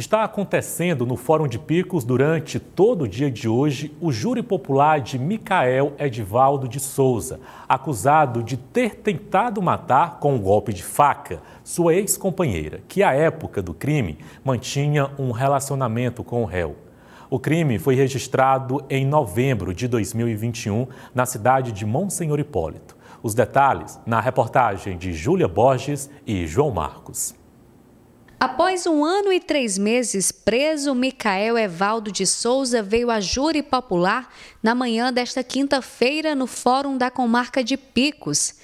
Está acontecendo no Fórum de Picos durante todo o dia de hoje o júri popular de Micael Edivaldo de Souza, acusado de ter tentado matar com um golpe de faca sua ex-companheira, que à época do crime mantinha um relacionamento com o réu. O crime foi registrado em novembro de 2021 na cidade de Monsenhor Hipólito. Os detalhes na reportagem de Júlia Borges e João Marcos. Após um ano e três meses preso, Micael Evaldo de Souza veio a júri popular na manhã desta quinta-feira no Fórum da Comarca de Picos.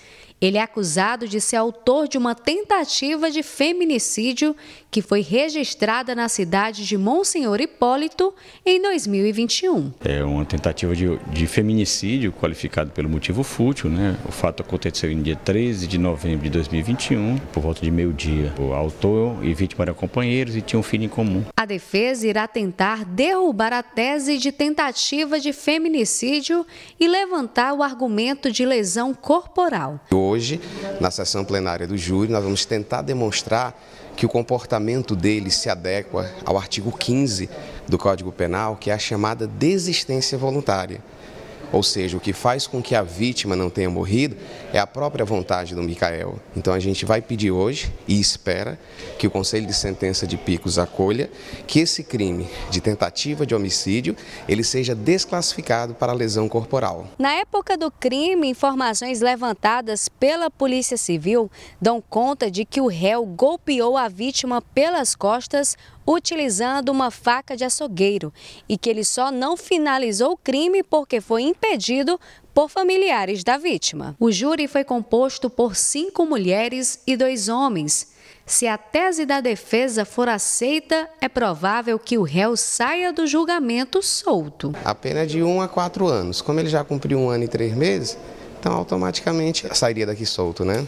Ele é acusado de ser autor de uma tentativa de feminicídio que foi registrada na cidade de Monsenhor Hipólito em 2021. É uma tentativa de, de feminicídio qualificado pelo motivo fútil. Né? O fato aconteceu em dia 13 de novembro de 2021, por volta de meio-dia. O autor e vítima eram companheiros e tinham um filho em comum. A defesa irá tentar derrubar a tese de tentativa de feminicídio e levantar o argumento de lesão corporal hoje, na sessão plenária do júri, nós vamos tentar demonstrar que o comportamento dele se adequa ao artigo 15 do Código Penal, que é a chamada desistência voluntária. Ou seja, o que faz com que a vítima não tenha morrido é a própria vontade do Micael. Então a gente vai pedir hoje e espera que o Conselho de Sentença de Picos acolha que esse crime de tentativa de homicídio ele seja desclassificado para lesão corporal. Na época do crime, informações levantadas pela Polícia Civil dão conta de que o réu golpeou a vítima pelas costas utilizando uma faca de açougueiro e que ele só não finalizou o crime porque foi impedido por familiares da vítima. O júri foi composto por cinco mulheres e dois homens. Se a tese da defesa for aceita, é provável que o réu saia do julgamento solto. A pena é de um a quatro anos. Como ele já cumpriu um ano e três meses, então automaticamente sairia daqui solto, né?